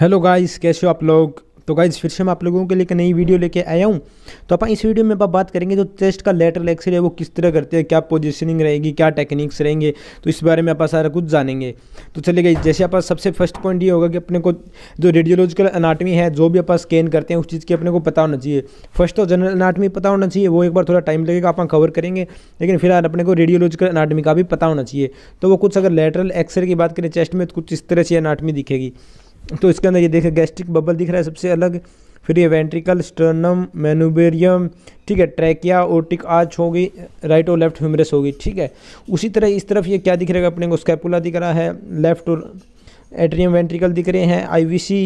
hello guys कैसे हो आप लोग तो गाइज फिर से मैं आप लोगों के लिए एक नई वीडियो लेके आया हूँ तो अपन इस वीडियो में आप बात करेंगे जो तो टेस्ट का लेटरल एक्सरे है वो किस तरह करते हैं क्या पोजीशनिंग रहेगी क्या टेक्निक्स रहेंगे तो इस बारे में आप सारा कुछ जानेंगे तो चलिए गाइस जैसे आप सबसे फर्स्ट पॉइंट ये होगा कि अपने को जो रेडियोलॉजिकल अनाटमी है जो भी आप स्कैन करते हैं उस चीज़ की अपने को पता होना चाहिए फर्स्ट तो जनरल अनाटमी पता होना चाहिए वो एक बार थोड़ा टाइम लगेगा आप कवर करेंगे लेकिन फिलहाल अपने को रेडियोलॉजिकल अनाटमी का भी पता होना चाहिए तो वो कुछ अगर लेटरल एक्सरे की बात करें चेस्ट में तो कुछ इस तरह से अनाटमी दिखेगी तो इसके अंदर ये देखें गैस्ट्रिक बबल दिख रहा है सबसे अलग फिर ये वेंट्रिकल स्टर्नम मैनुबेरियम ठीक है ट्रैकिया ओटिक आर्च होगी राइट और लेफ्ट ह्यूमरस होगी ठीक है उसी तरह इस तरफ ये क्या दिख रहेगा अपने को स्कैपुला दिख रहा है लेफ्ट और एट्रियम वेंट्रिकल दिख रहे हैं आईवीसी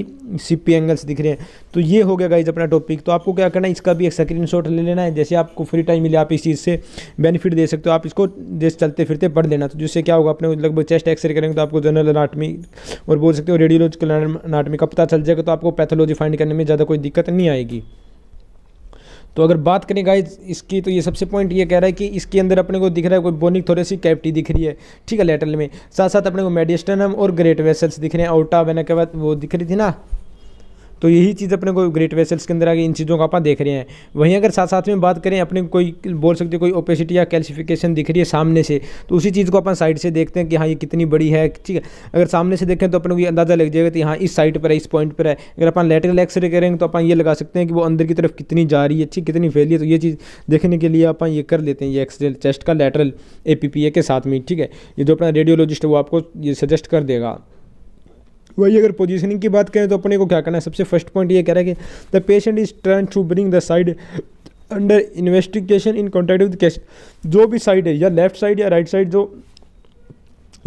सीपी एंगल्स दिख रहे हैं तो ये हो गया गाइज अपना टॉपिक तो आपको क्या करना है इसका भी एक स्क्रीन शॉट ले लेना है जैसे आपको फ्री टाइम मिले आप इस चीज़ से बेनिफिट दे सकते हो आप इसको जैसे चलते फिरते पढ़ लेना तो जिससे क्या होगा अपने लगभग चेस्ट एक्सरे करेंगे तो आपको जनरल अनाटमी और बोल सकते हो रेडियोलॉजिकल अनाटमी का पता चल जाएगा तो आपको पैथोलॉजी फाइंड करने में ज़्यादा कोई दिक्कत नहीं आएगी तो अगर बात करें गाइज इसकी तो ये सबसे पॉइंट ये कह रहा है कि इसके अंदर अपने को दिख रहा है कोई बोनिक सी कैप्टी दिख रही है ठीक है लेटरल में साथ साथ अपने को मेडिस्टनम और ग्रेट वेसल्स दिख रहे हैं आउटा वेना के बाद वो दिख रही थी ना तो यही चीज़ अपने को ग्रेट वेसल्स के अंदर आगे इन चीज़ों का आप देख रहे हैं वहीं अगर साथ साथ में बात करें अपने कोई बोल सकते कोई ओपेसिटी या कैल्सिफिकेशन दिख रही है सामने से तो उसी चीज़ को अपन साइड से देखते हैं कि हाँ ये कितनी बड़ी है ठीक है अगर सामने से देखें तो अपने को ये अंदाज़ा लग जाएगा कि हाँ इस साइड पर है इस पॉइंट पर है अगर अपन लेटरल एक्सरे करेंगे तो अपन ये लगा सकते हैं कि वो अंदर की तरफ कितनी जा रही है ठीक कितनी फैली है तो ये चीज़ देखने के लिए अपन ये कर लेते हैं ये एक्सरे चेस्ट का लेटरल ए के साथ में ठीक है ये जो अपना रेडियोलॉजिस्ट है वो आपको ये सजेस्ट कर देगा वही अगर पोजीशनिंग की बात करें तो अपने को क्या करना है सबसे फर्स्ट पॉइंट ये कह रहा है कि the patient is turned to bring the side under investigation in contact with cassette जो भी साइड है या लेफ्ट साइड या राइट right साइड जो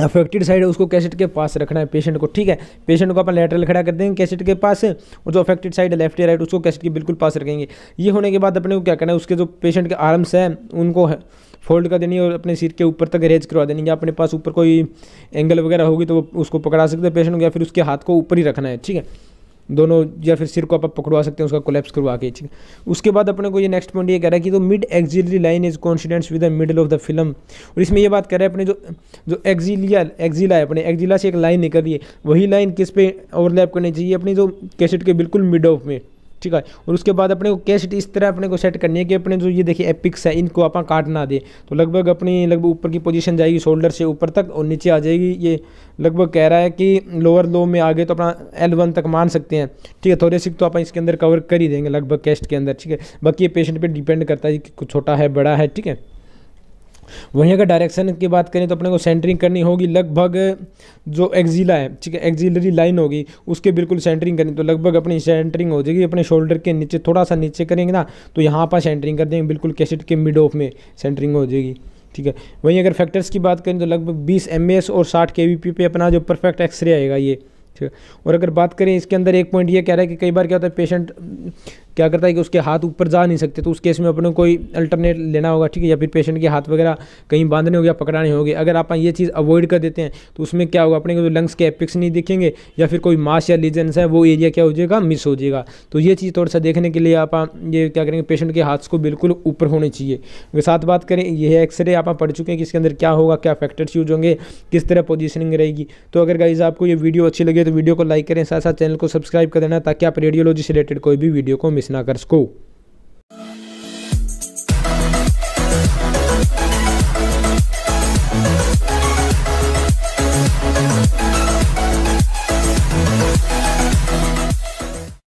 अफेक्टेड साइड है उसको कैसेट के पास रखना है पेशेंट को ठीक है पेशेंट को अपन लेटरल खड़ा कर देंगे कैसेट के पास और जो अफेक्टेड साइड है लेफ्ट या राइट उसको कैसेट के बिल्कुल पास रखेंगे ये होने के बाद अपने को क्या करना है उसके जो पेशेंट के आर्म्स हैं उनको है, फोल्ड कर देनी है और अपने सिर के ऊपर तक रेज करवा देनी या अपने पास ऊपर कोई एंगल वगैरह होगी तो वो उसको पकड़ा सकते हैं पेशेंट को या फिर उसके हाथ को ऊपर ही रखना है ठीक है दोनों या फिर सिर को आप पकड़वा सकते हैं उसका कोलेप्स करवा के ठीक उसके बाद अपने को ये नेक्स्ट पॉइंट ये कह रहा है कि जो mid axillary line is confidence with the middle of the film और इसमें ये बात कर रहा है अपने जो जो एक्जिलिया एक्जिला है अपने एक्जिला से एक लाइन निकल रही है वही लाइन किस पे ओवरलैप करनी चाहिए अपनी जो कैसेट के बिल्कुल मिड ऑफ में ठीक है और उसके बाद अपने को कैसेट इस तरह अपने को सेट करनी है कि अपने जो ये देखिए एपिक्स है इनको आप काट ना दे तो लगभग अपनी लगभग ऊपर की पोजीशन जाएगी शोल्डर से ऊपर तक और नीचे आ जाएगी ये लगभग कह रहा है कि लोअर लो में आ गए तो अपना एल वन तक मान सकते हैं ठीक है थोड़े सिक तो आप इसके अंदर कवर कर ही देंगे लगभग कैस्ट के अंदर ठीक है बाकी ये पेशेंट पर पे डिपेंड करता है कि छोटा है बड़ा है ठीक है वहीं अगर डायरेक्शन की बात करें तो अपने को सेंटरिंग करनी होगी लगभग जो एक्जिला है ठीक है एक्जिलरी लाइन होगी उसके बिल्कुल सेंटरिंग करनी तो लगभग अपनी सेंटरिंग हो जाएगी अपने शोल्डर के नीचे थोड़ा सा नीचे करेंगे ना तो यहाँ पर सेंटरिंग कर देंगे बिल्कुल कैसेट के मिड ऑफ में सेंटरिंग हो जाएगी ठीक है वहीं अगर फैक्टर्स की बात करें तो लगभग बीस एम और साठ के पे अपना जो परफेक्ट एक्सरे आएगा ये ठीक है और अगर बात करें इसके अंदर एक पॉइंट ये कह रहा है कि कई बार क्या होता है पेशेंट क्या करता है कि उसके हाथ ऊपर जा नहीं सकते तो उस केस में अपने कोई अल्टरनेट लेना होगा ठीक है या फिर पेशेंट के हाथ वगैरह कहीं बांधने होगी या पकड़ाने होंगे अगर आप ये चीज़ अवॉइड कर देते हैं तो उसमें क्या होगा अपने को जो लंग्स के एपिक्स नहीं दिखेंगे या फिर कोई मास या लीजेंस है वो एरिया क्या हो जाएगा मिस हो जाएगा तो ये चीज़ थोड़ा सा देखने के लिए आप ये क्या करेंगे पेशेंट के हाथ को बिल्कुल ऊपर होने चाहिए अगर साथ बात करें यह एक्सरे आप पढ़ चुके हैं कि इसके अंदर क्या होगा क्या फैक्टर्स यूज होंगे किस तरह पोजिशनिंग रहेगी तो अगर गाइज आपको ये वीडियो अच्छी लगे तो वीडियो को लाइक करें साथ साथ चैनल को सब्सक्राइब कर देना ताकि आप रेडियोलॉजी से रिलेटेड कोई भी वीडियो को मिस Sinagorskow